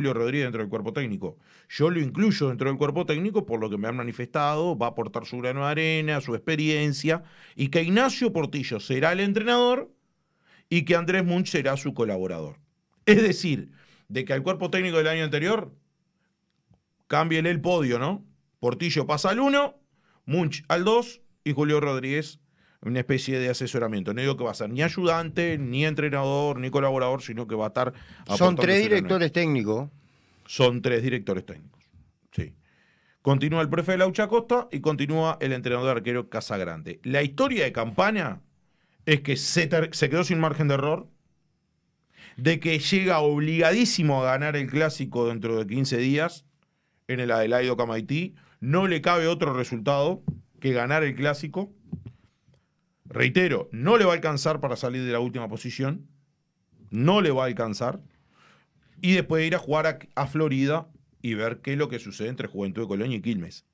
Julio Rodríguez dentro del cuerpo técnico. Yo lo incluyo dentro del cuerpo técnico por lo que me han manifestado, va a aportar su grano de arena, su experiencia, y que Ignacio Portillo será el entrenador y que Andrés Munch será su colaborador. Es decir, de que al cuerpo técnico del año anterior, cambien el podio, ¿no? Portillo pasa al 1, Munch al 2 y Julio Rodríguez una especie de asesoramiento. No digo que va a ser ni ayudante, ni entrenador, ni colaborador, sino que va a estar... Son tres directores técnicos. Son tres directores técnicos, sí. Continúa el prefe de Laucha Costa y continúa el entrenador arquero Casagrande. La historia de campaña es que se, quedó sin margen de error, de que llega obligadísimo a ganar el clásico dentro de 15 días en el adelaide Camaití. No le cabe otro resultado que ganar el clásico reitero, no le va a alcanzar para salir de la última posición, no le va a alcanzar, y después ir a jugar a, Florida y ver qué es lo que sucede entre Juventud de Colonia y Quilmes.